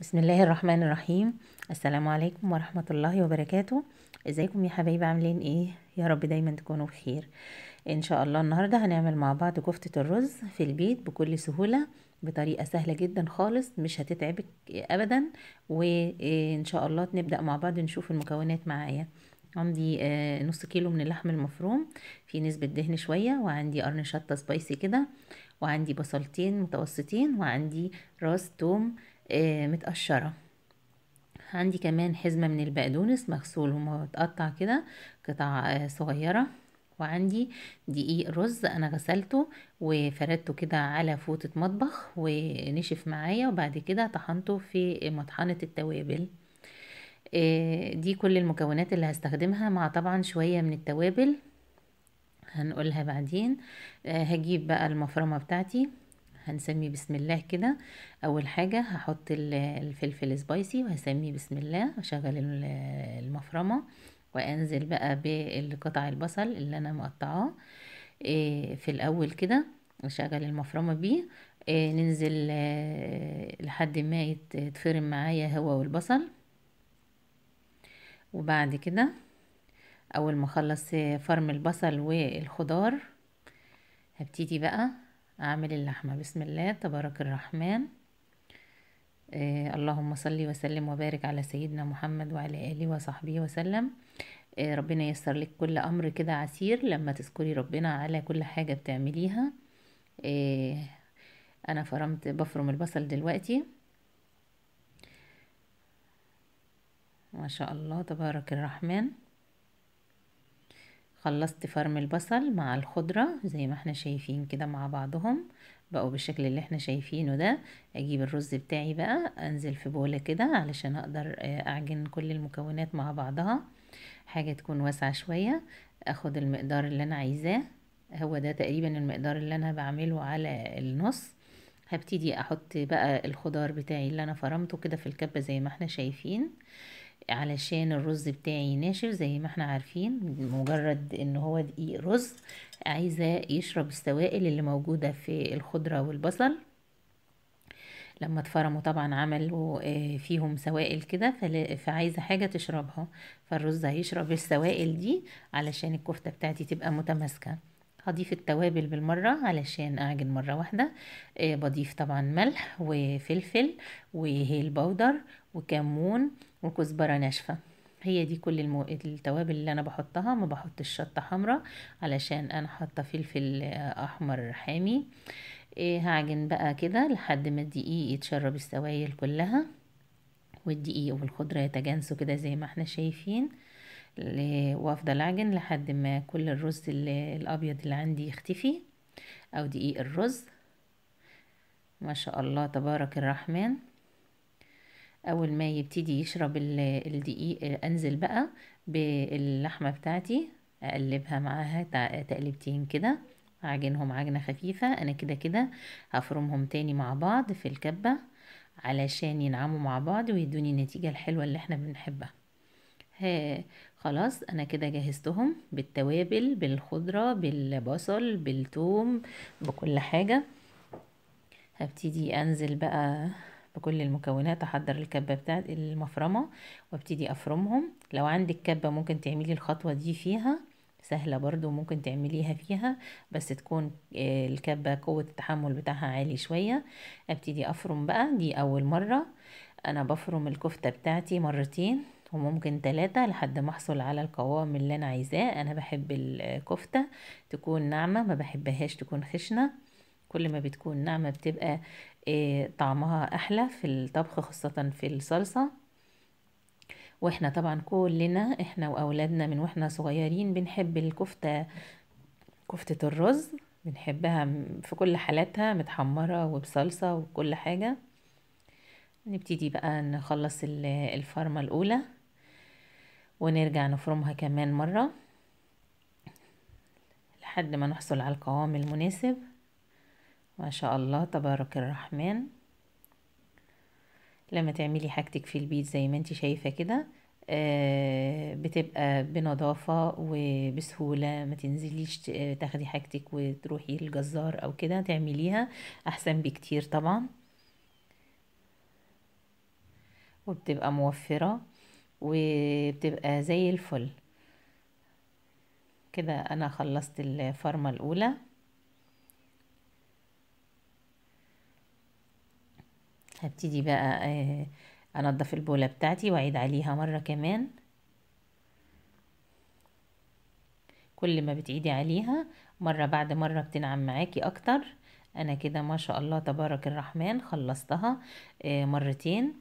بسم الله الرحمن الرحيم السلام عليكم ورحمة الله وبركاته ازيكم يا حبايبي عاملين ايه يا رب دايما تكونوا بخير ان شاء الله النهاردة هنعمل مع بعض كفتة الرز في البيت بكل سهولة بطريقة سهلة جدا خالص مش هتتعبك ابدا وان شاء الله نبدأ مع بعض نشوف المكونات معايا عندي آه، نص كيلو من اللحم المفروم في نسبة دهن شوية وعندي قرن شطة سبايسي كده وعندي بصلتين متوسطين وعندي راس توم آه، متقشرة عندي كمان حزمة من البقدونس مغسول ومتقطع كده قطع آه، صغيرة وعندي دقيق رز انا غسلته وفردته كده على فوطة مطبخ ونشف معايا وبعد كده طحنته في مطحنة التوابل آه، دي كل المكونات اللي هستخدمها مع طبعا شوية من التوابل هنقولها بعدين هجيب بقى المفرمة بتاعتي هنسمي بسم الله كده اول حاجه هحط الفلفل سبايسي وهسميه بسم الله واشغل المفرمه وانزل بقى بقطع البصل اللي انا مقطعاه آه، في الاول كده اشغل المفرمه بيه آه، ننزل آه، لحد ما يتفرم معايا هو والبصل وبعد كده اول ما اخلص فرم البصل والخضار هبتدي بقى أعمل اللحمة بسم الله تبارك الرحمن آه اللهم صلي وسلم وبارك على سيدنا محمد وعلى آله وصحبه وسلم آه ربنا ييسر لك كل أمر كده عسير لما تذكري ربنا على كل حاجة بتعمليها آه أنا فرمت بفرم البصل دلوقتي ما شاء الله تبارك الرحمن خلصت فرم البصل مع الخضرة زي ما احنا شايفين كده مع بعضهم بقوا بالشكل اللي احنا شايفينه ده اجيب الرز بتاعي بقى انزل في بولة كده علشان اقدر آه، اعجن كل المكونات مع بعضها حاجة تكون واسعة شوية اخد المقدار اللي انا عايزاه هو ده تقريبا المقدار اللي انا بعمله على النص هبتدي احط بقى الخضار بتاعي اللي انا فرمته كده في الكبة زي ما احنا شايفين علشان الرز بتاعي ناشف زي ما احنا عارفين مجرد ان هو دقيق رز عايزة يشرب السوائل اللي موجودة في الخضرة والبصل لما اتفرموا طبعا عملوا آه، فيهم سوائل كده فعايزة حاجة تشربها فالرز هيشرب السوائل دي علشان الكفتة بتاعتي تبقى متماسكة هضيف التوابل بالمرة علشان أعجن مرة واحدة آه بضيف طبعا ملح وفلفل وهيل باودر وكمون وكزبرة ناشفة هي دي كل المو... التوابل اللي انا بحطها ما بحطش شطه حمراء علشان انا حاطه فلفل احمر حامي إيه هعجن بقى كده لحد ما الدقيق يتشرب السوائل كلها والدقيق والخضره يتجانسوا كده زي ما احنا شايفين وافضل اعجن لحد ما كل الرز الابيض اللي عندي يختفي او دقيق الرز ما شاء الله تبارك الرحمن اول ما يبتدي يشرب الدقيق انزل بقى باللحمه بتاعتي اقلبها معاها تقلبتين كده اعجنهم عجنه خفيفه انا كده كده هفرمهم تاني مع بعض في الكبه علشان ينعموا مع بعض ويدوني النتيجه الحلوه اللي احنا بنحبها خلاص انا كده جهزتهم بالتوابل بالخضرة بالبصل بالثوم بكل حاجة هبتدي انزل بقى بكل المكونات احضر الكبه بتاعت المفرمه وابتدي افرمهم لو عندك كبه ممكن تعملي الخطوه دي فيها سهلة برضو ممكن تعمليها فيها بس تكون آه، الكبة قوة التحمل بتاعها عالي شوية ابتدي افرم بقى دي اول مرة انا بفرم الكفتة بتاعتي مرتين وممكن تلاتة لحد ما احصل على القوام اللي انا عايزاه انا بحب الكفتة تكون ناعمة ما بحبهاش تكون خشنة كل ما بتكون ناعمة بتبقى آه، طعمها احلى في الطبخ خاصة في الصلصة واحنا طبعا كلنا احنا واولادنا من واحنا صغيرين بنحب الكفتة كفتة الرز بنحبها في كل حالاتها متحمرة وبصلصة وكل حاجة نبتدي بقى نخلص الفرمة الأولى ونرجع نفرمها كمان مرة لحد ما نحصل على القوام المناسب ما شاء الله تبارك الرحمن لما تعملي حاجتك في البيت زي ما انت شايفة كده آه، بتبقى بنظافة وبسهولة ما تنزليش آه، تاخدي حاجتك وتروحي الجزار او كده تعمليها احسن بكتير طبعا وبتبقى موفرة وبتبقى زي الفل كده انا خلصت الفرمة الاولى هبتدي بقى آه، انضف البولة بتاعتي واعيد عليها مرة كمان كل ما بتعيدي عليها مرة بعد مرة بتنعم معاكي اكتر انا كده ما شاء الله تبارك الرحمن خلصتها آه، مرتين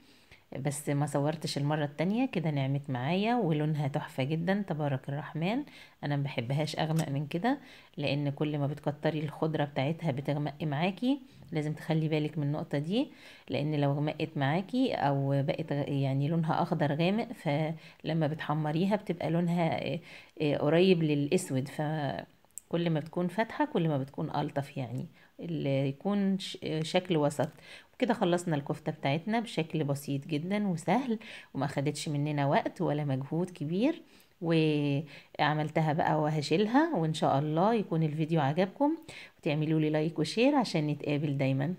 بس ما صورتش المرة التانية كده نعمت معايا ولونها تحفة جدا تبارك الرحمن انا ما بحبهاش اغمق من كده لان كل ما بتكتري الخضرة بتاعتها بتغمق معاكي لازم تخلي بالك من النقطة دي لان لو غمقت معاكي او بقت يعني لونها اخضر غامق فلما بتحمريها بتبقى لونها آه، آه، قريب للاسود ف كل ما بتكون فاتحة كل ما بتكون ألطف يعني اللي يكون شكل وسط وكده خلصنا الكفتة بتاعتنا بشكل بسيط جدا وسهل وما خدتش مننا وقت ولا مجهود كبير وعملتها بقى وهشيلها وان شاء الله يكون الفيديو عجبكم وتعملوا لي لايك وشير عشان نتقابل دايما